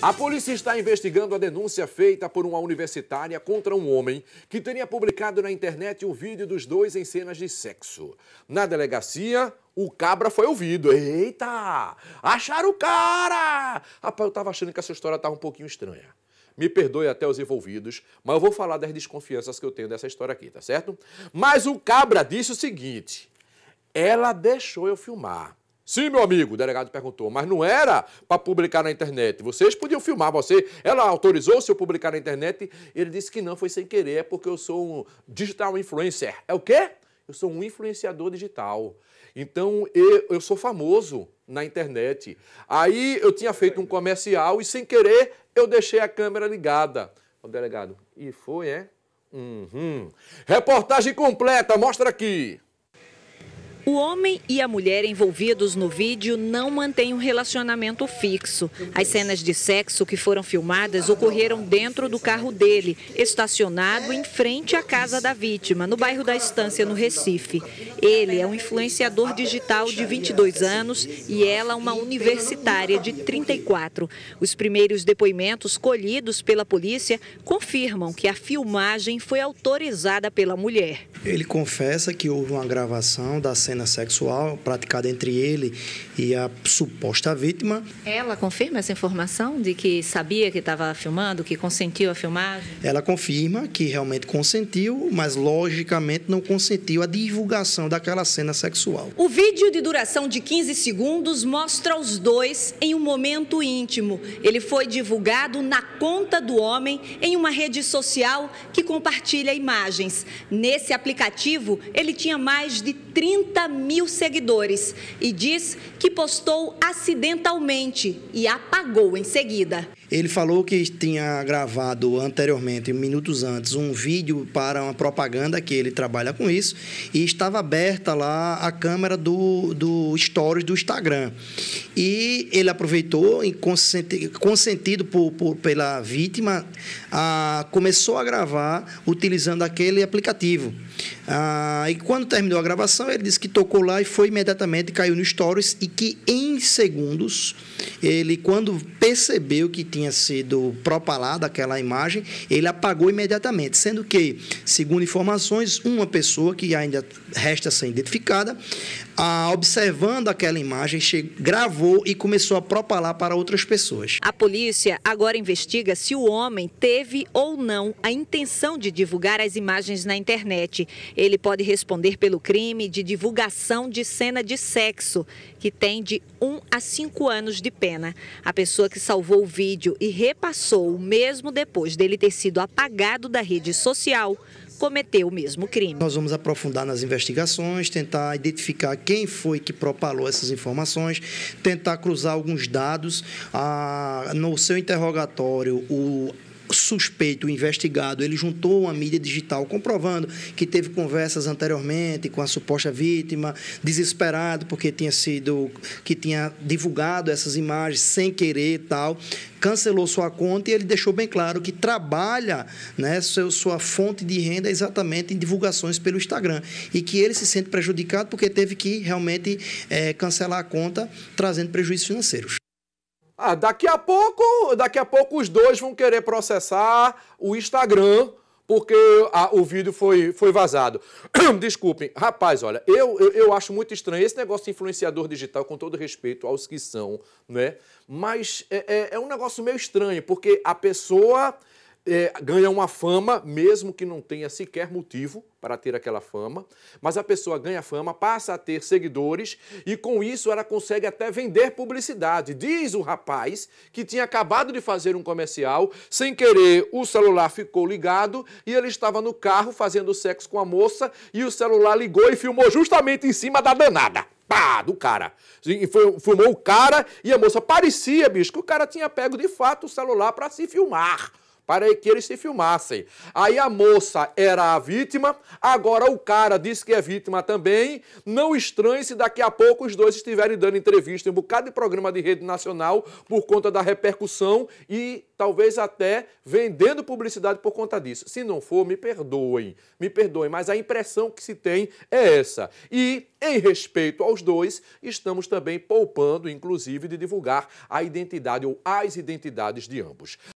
A polícia está investigando a denúncia feita por uma universitária contra um homem que teria publicado na internet o um vídeo dos dois em cenas de sexo. Na delegacia, o cabra foi ouvido. Eita! Acharam o cara! Rapaz, eu tava achando que essa história estava um pouquinho estranha. Me perdoe até os envolvidos, mas eu vou falar das desconfianças que eu tenho dessa história aqui, tá certo? Mas o cabra disse o seguinte: ela deixou eu filmar. Sim, meu amigo, o delegado perguntou, mas não era para publicar na internet. Vocês podiam filmar, você. Ela autorizou se eu publicar na internet? Ele disse que não, foi sem querer, é porque eu sou um digital influencer. É o quê? Eu sou um influenciador digital. Então eu, eu sou famoso na internet. Aí eu tinha feito um comercial e sem querer eu deixei a câmera ligada. O delegado, e foi, é? Uhum. Reportagem completa, mostra aqui. O homem e a mulher envolvidos no vídeo não mantêm um relacionamento fixo. As cenas de sexo que foram filmadas ocorreram dentro do carro dele, estacionado em frente à casa da vítima, no bairro da Estância, no Recife. Ele é um influenciador digital de 22 anos e ela uma universitária de 34. Os primeiros depoimentos colhidos pela polícia confirmam que a filmagem foi autorizada pela mulher. Ele confessa que houve uma gravação da cena sexual praticada entre ele e a suposta vítima. Ela confirma essa informação de que sabia que estava filmando, que consentiu a filmagem? Ela confirma que realmente consentiu, mas logicamente não consentiu a divulgação daquela cena sexual. O vídeo de duração de 15 segundos mostra os dois em um momento íntimo. Ele foi divulgado na conta do homem em uma rede social que compartilha imagens. Nesse aplicativo, ele tinha mais de 30 30 mil seguidores e diz que postou acidentalmente e apagou em seguida. Ele falou que tinha gravado anteriormente, minutos antes, um vídeo para uma propaganda que ele trabalha com isso e estava aberta lá a câmera do, do Stories do Instagram. E ele aproveitou, consentido por, por, pela vítima, a, começou a gravar utilizando aquele aplicativo. Ah, e quando terminou a gravação, ele disse que tocou lá e foi imediatamente, caiu no Stories e que em segundos ele, quando percebeu que tinha sido propalada aquela imagem, ele apagou imediatamente, sendo que, segundo informações, uma pessoa que ainda resta ser identificada, observando aquela imagem, gravou e começou a propalar para outras pessoas. A polícia agora investiga se o homem teve ou não a intenção de divulgar as imagens na internet. Ele pode responder pelo crime de divulgação de cena de sexo, que tem de 1 a 5 anos de pena pena. A pessoa que salvou o vídeo e repassou, mesmo depois dele ter sido apagado da rede social, cometeu o mesmo crime. Nós vamos aprofundar nas investigações, tentar identificar quem foi que propalou essas informações, tentar cruzar alguns dados. Ah, no seu interrogatório, o suspeito, investigado, ele juntou uma mídia digital comprovando que teve conversas anteriormente com a suposta vítima, desesperado porque tinha sido que tinha divulgado essas imagens sem querer e tal, cancelou sua conta e ele deixou bem claro que trabalha, né, seu, sua fonte de renda exatamente em divulgações pelo Instagram e que ele se sente prejudicado porque teve que realmente é, cancelar a conta, trazendo prejuízos financeiros. Ah, daqui a pouco, daqui a pouco os dois vão querer processar o Instagram porque a, o vídeo foi, foi vazado. Desculpem. Rapaz, olha, eu, eu, eu, acho muito estranho esse negócio de influenciador digital, com todo respeito aos que são, né? Mas é, é, é um negócio meio estranho, porque a pessoa é, ganha uma fama, mesmo que não tenha sequer motivo para ter aquela fama, mas a pessoa ganha fama, passa a ter seguidores e com isso ela consegue até vender publicidade. Diz o rapaz que tinha acabado de fazer um comercial, sem querer o celular ficou ligado e ele estava no carro fazendo sexo com a moça e o celular ligou e filmou justamente em cima da danada pá, do cara. E filmou o cara e a moça parecia, bicho, que o cara tinha pego de fato o celular para se filmar para que eles se filmassem. Aí a moça era a vítima, agora o cara disse que é vítima também. Não estranhe se daqui a pouco os dois estiverem dando entrevista em um bocado de programa de rede nacional por conta da repercussão e talvez até vendendo publicidade por conta disso. Se não for, me perdoem, me perdoem, mas a impressão que se tem é essa. E em respeito aos dois, estamos também poupando, inclusive, de divulgar a identidade ou as identidades de ambos.